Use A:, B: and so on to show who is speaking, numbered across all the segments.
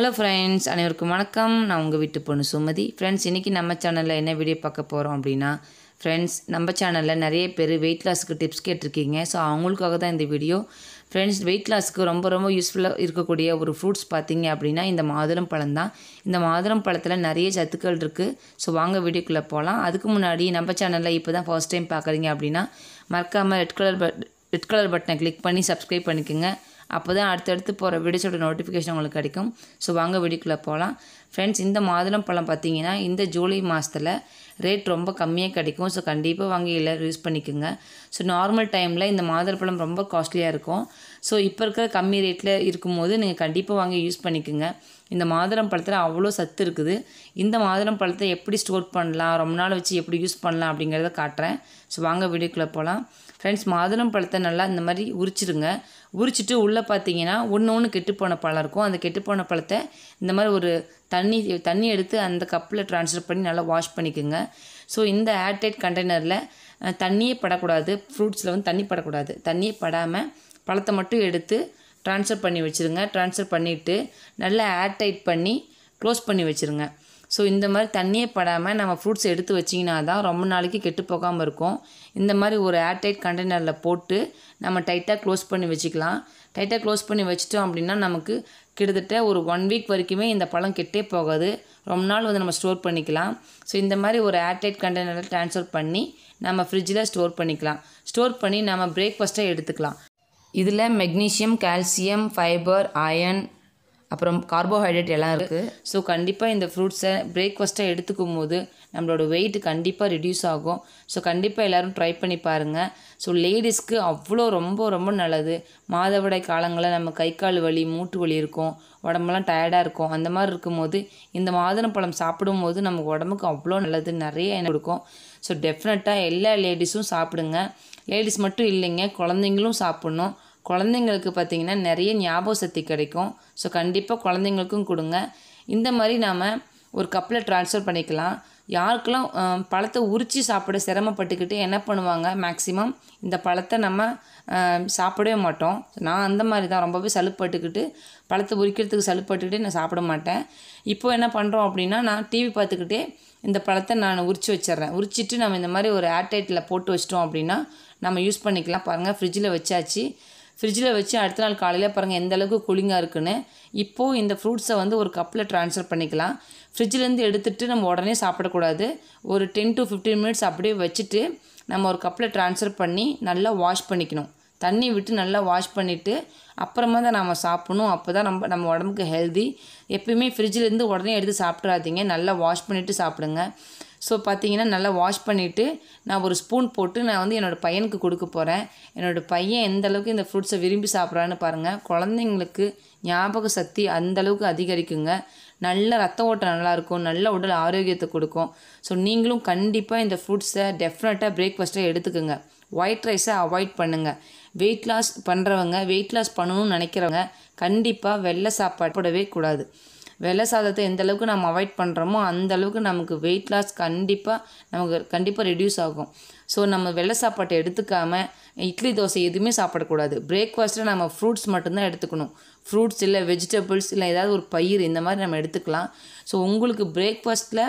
A: hello friends அனைவருக்கும் வணக்கம் நான் உங்கள் வீட்டு பொண்ணு சுமதி ஃப்ரெண்ட்ஸ் இன்றைக்கி நம்ம சேனலில் என்ன வீடியோ பார்க்க போகிறோம் அப்படின்னா ஃப்ரெண்ட்ஸ் நம்ம சேனலில் நிறைய பேர் வெயிட் லாஸுக்கு டிப்ஸ் கேட்டிருக்கீங்க ஸோ அவங்களுக்காக தான் இந்த வீடியோ ஃப்ரெண்ட்ஸ் வெயிட் லாஸுக்கு ரொம்ப ரொம்ப யூஸ்ஃபுல்லாக இருக்கக்கூடிய ஒரு ஃப்ரூட்ஸ் பார்த்தீங்க அப்படின்னா இந்த மாதுளம் பழம் தான் இந்த மாதுளம் பழத்தில் நிறைய சத்துக்கள் இருக்குது ஸோ வாங்க வீடியோக்குள்ளே போகலாம் அதுக்கு முன்னாடி நம்ம சேனலில் இப்போ தான் ஃபர்ஸ்ட் டைம் பார்க்குறீங்க அப்படின்னா மறக்காமல் ரெட் கலர் பட் ரெட் கலர் பட்டனை கிளிக் பண்ணி சப்ஸ்கிரைப் பண்ணிக்கோங்க அப்போ தான் அடுத்தடுத்து போகிற வீடியோஸோட நோட்டிஃபிகேஷன் உங்களுக்கு கிடைக்கும் ஸோ வாங்க வீடியோக்குள்ளே போகலாம் ஃப்ரெண்ட்ஸ் இந்த மாதுளம் பழம் பார்த்தீங்கன்னா இந்த ஜூலை மாதத்தில் ரேட் ரொம்ப கம்மியாக கிடைக்கும் ஸோ கண்டிப்பாக வாங்கி எல்லோரும் யூஸ் பண்ணிக்கோங்க ஸோ நார்மல் டைமில் இந்த பழம் ரொம்ப காஸ்ட்லியாக இருக்கும் ஸோ இப்போ இருக்கிற கம்மி ரேட்டில் இருக்கும்போது நீங்கள் கண்டிப்பாக வாங்கி யூஸ் பண்ணிக்கோங்க இந்த மாதுளம் பழத்தில் அவ்வளோ சத்து இருக்குது இந்த மாதுளம் பழத்தை எப்படி ஸ்டோர் பண்ணலாம் ரொம்ப நாள் வச்சு எப்படி யூஸ் பண்ணலாம் அப்படிங்கிறத காட்டுறேன் ஸோ வாங்க வீடியோக்குள்ளே போகலாம் ஃப்ரெண்ட்ஸ் மாதுளம் பழத்தை நல்லா இந்த மாதிரி உரிச்சிடுங்க உரிச்சிட்டு உள்ளே பார்த்தீங்கன்னா ஒன்று ஒன்று கெட்டுப்போன பழம் இருக்கும் அந்த கெட்டுப்போன பழத்தை இந்த மாதிரி ஒரு த தண்ணி தண்ணி எடுத்து அந்த கப்பில் ட்ரான்ஸ்ஃபர் பண்ணி நல்லா வாஷ் பண்ணிக்கோங்க ஸோ இந்த ஏர்டைட் கண்டெய்னரில் தண்ணியே படக்கூடாது ஃப்ரூட்ஸில் வந்து தண்ணி படக்கூடாது தண்ணியே படாமல் பழத்தை மட்டும் எடுத்து ட்ரான்ஸ்ஃபர் பண்ணி வச்சுருங்க ட்ரான்ஸ்ஃபர் பண்ணிவிட்டு நல்லா ஏர்டைட் பண்ணி க்ளோஸ் பண்ணி வச்சுருங்க ஸோ இந்த மாதிரி தண்ணியே படாமல் நம்ம ஃப்ரூட்ஸ் எடுத்து வச்சிங்கன்னா தான் ரொம்ப நாளைக்கு கெட்டு போகாமல் இருக்கும் இந்த மாதிரி ஒரு ஏர்டைட் கண்டெய்னரில் போட்டு நம்ம டைட்டாக க்ளோஸ் பண்ணி வச்சுக்கலாம் டைட்டாக க்ளோஸ் பண்ணி வச்சிட்டோம் அப்படின்னா நமக்கு கிட்டத்தட்ட ஒரு ஒன் வீக் வரைக்குமே இந்த பழம் கெட்டே போகாது ரொம்ப நாள் வந்து நம்ம ஸ்டோர் பண்ணிக்கலாம் ஸோ இந்த மாதிரி ஒரு ஏர்டைட் கண்டெய்னரில் ட்ரான்ஸ்ஃபர் பண்ணி நம்ம ஃப்ரிட்ஜில் ஸ்டோர் பண்ணிக்கலாம் ஸ்டோர் பண்ணி நம்ம பிரேக்ஃபாஸ்ட்டாக எடுத்துக்கலாம் இதில் மெக்னீஷியம் கால்சியம் ஃபைபர் அயன் அப்புறம் கார்போஹைட்ரேட் எல்லாம் இருக்குது ஸோ கண்டிப்பாக இந்த ஃப்ரூட்ஸை பிரேக்ஃபாஸ்ட்டாக எடுத்துக்கும் போது நம்மளோட வெயிட் கண்டிப்பாக ரிடியூஸ் ஆகும் ஸோ கண்டிப்பாக எல்லோரும் ட்ரை பண்ணி பாருங்கள் ஸோ லேடிஸ்க்கு அவ்வளோ ரொம்ப ரொம்ப நல்லது மாதவிடாய் காலங்களில் நம்ம கை கால் வலி மூட்டு வலி இருக்கும் உடம்பெல்லாம் டயர்டாக இருக்கும் அந்த மாதிரி இருக்கும்போது இந்த மாதிரி பழம் போது நமக்கு உடம்புக்கு அவ்வளோ நல்லது நிறைய எனக்கு கொடுக்கும் ஸோ டெஃபினட்டாக எல்லா லேடிஸும் சாப்பிடுங்க லேடிஸ் மட்டும் இல்லைங்க குழந்தைங்களும் சாப்பிட்ணும் குழந்தைங்களுக்கு பார்த்திங்கன்னா நிறைய ஞாபக சக்தி கிடைக்கும் ஸோ கண்டிப்பாக குழந்தைங்களுக்கும் கொடுங்க இந்த மாதிரி நாம் ஒரு கப்பில் ட்ரான்ஸ்ஃபர் பண்ணிக்கலாம் யாருக்கெல்லாம் பழத்தை உரித்து சாப்பிட சிரமப்பட்டுக்கிட்டு என்ன பண்ணுவாங்க மேக்ஸிமம் இந்த பழத்தை நம்ம சாப்பிடவே மாட்டோம் நான் அந்த மாதிரி தான் ரொம்பவே சலுப்பட்டுக்கிட்டு பழத்தை உரிக்கிறதுக்கு சலுப்பட்டுக்கிட்டே நான் சாப்பிட மாட்டேன் இப்போ என்ன பண்ணுறோம் அப்படின்னா நான் டிவி பார்த்துக்கிட்டே இந்த பழத்தை நான் உரித்து வச்சிட்றேன் உரிச்சிட்டு நம்ம இந்த மாதிரி ஒரு ஏர்டைட்டில் போட்டு வச்சிட்டோம் அப்படின்னா நம்ம யூஸ் பண்ணிக்கலாம் பாருங்கள் ஃப்ரிட்ஜில் வச்சாச்சு ஃப்ரிட்ஜில் வச்சு அடுத்த நாள் காலையில் பாருங்கள் எந்த அளவுக்கு கூலிங்காக இருக்குன்னு இப்போது இந்த ஃப்ரூட்ஸை வந்து ஒரு கப்பில் ட்ரான்ஸ்ஃபர் பண்ணிக்கலாம் ஃப்ரிட்ஜிலேருந்து எடுத்துகிட்டு நம்ம உடனே சாப்பிடக்கூடாது ஒரு டென் டு ஃபிஃப்டீன் மினிட்ஸ் அப்படியே வச்சுட்டு நம்ம ஒரு கப்பில் ட்ரான்ஸ்ஃபர் பண்ணி நல்லா வாஷ் பண்ணிக்கணும் தண்ணி விட்டு நல்லா வாஷ் பண்ணிவிட்டு அப்புறமா தான் நாம் சாப்பிடணும் அப்போ தான் நம்ம நம்ம உடம்புக்கு ஹெல்தி எப்பயுமே ஃப்ரிட்ஜிலேருந்து உடனே எடுத்து சாப்பிட்றாதீங்க நல்லா வாஷ் பண்ணிவிட்டு சாப்பிடுங்க ஸோ பார்த்தீங்கன்னா நல்லா வாஷ் பண்ணிவிட்டு நான் ஒரு ஸ்பூன் போட்டு நான் வந்து என்னோடய பையனுக்கு கொடுக்க போகிறேன் என்னோடய பையன் எந்த அளவுக்கு இந்த ஃப்ரூட்ஸை விரும்பி சாப்பிட்றான்னு பாருங்கள் குழந்தைங்களுக்கு ஞாபக சக்தி அந்தளவுக்கு அதிகரிக்குங்க நல்ல ரத்த ஓட்டம் நல்லாயிருக்கும் நல்ல உடல் ஆரோக்கியத்தை கொடுக்கும் ஸோ நீங்களும் கண்டிப்பாக இந்த ஃப்ரூட்ஸை டெஃபினட்டாக பிரேக்ஃபாஸ்ட்டாக எடுத்துக்கோங்க ஒயிட் ரைஸை அவாய்ட் பண்ணுங்கள் வெயிட் லாஸ் பண்ணுறவங்க வெயிட் லாஸ் பண்ணணும்னு நினைக்கிறவங்க கண்டிப்பாக வெள்ளை சாப்பாடு போடவே கூடாது வெள்ளை சாதத்தை எந்த அளவுக்கு நம்ம அவாய்ட் பண்ணுறோமோ அந்த அளவுக்கு நமக்கு வெயிட் லாஸ் கண்டிப்பாக நமக்கு கண்டிப்பாக ரெடியூஸ் ஆகும் ஸோ நம்ம வெள்ளை சாப்பாட்டை எடுத்துக்காமல் இட்லி தோசை எதுவுமே சாப்பிடக்கூடாது பிரேக்ஃபாஸ்ட்டில் நம்ம ஃப்ரூட்ஸ் மட்டும்தான் எடுத்துக்கணும் ஃப்ரூட்ஸ் இல்லை வெஜிடபிள்ஸ் இல்லை ஏதாவது ஒரு பயிர் இந்த மாதிரி நம்ம எடுத்துக்கலாம் ஸோ உங்களுக்கு பிரேக்ஃபாஸ்ட்டில்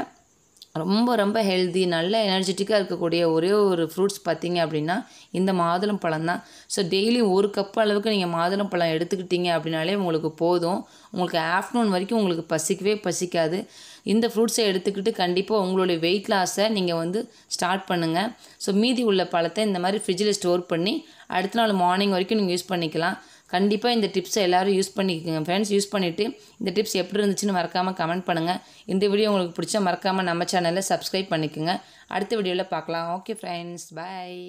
A: ரொம்ப ரொம்ப ஹெல்தி நல்ல எனர்ஜெட்டிக்காக இருக்கக்கூடிய ஒரே ஒரு ஃப்ரூட்ஸ் பார்த்தீங்க அப்படின்னா இந்த மாதுளம் பழம் தான் ஸோ டெய்லி ஒரு கப் அளவுக்கு நீங்கள் மாதுளம் பழம் எடுத்துக்கிட்டீங்க அப்படின்னாலே உங்களுக்கு போதும் உங்களுக்கு ஆஃப்டர்நூன் வரைக்கும் உங்களுக்கு பசிக்கவே பசிக்காது இந்த ஃப்ரூட்ஸை எடுத்துக்கிட்டு கண்டிப்பாக உங்களுடைய வெயிட் லாஸை நீங்கள் வந்து ஸ்டார்ட் பண்ணுங்கள் ஸோ மீதி உள்ள பழத்தை இந்த மாதிரி ஃப்ரிட்ஜில் ஸ்டோர் பண்ணி அடுத்த நாள் மார்னிங் வரைக்கும் நீங்கள் யூஸ் பண்ணிக்கலாம் கண்டிப்பாக இந்த டிப்ஸை எல்லோரும் யூஸ் பண்ணிக்கோங்க ஃப்ரெண்ட்ஸ் யூஸ் பண்ணிவிட்டு இந்த டிப்ஸ் எப்படி இருந்துச்சுன்னு மறக்காமல் கமெண்ட் பண்ணுங்கள் இந்த வீடியோ உங்களுக்கு பிடிச்சா மறக்காமல் நம்ம சேனலை சப்ஸ்கிரைப் பண்ணிக்கோங்க அடுத்த வீடியோவில் பார்க்கலாம் ஓகே ஃப்ரெண்ட்ஸ் பாய்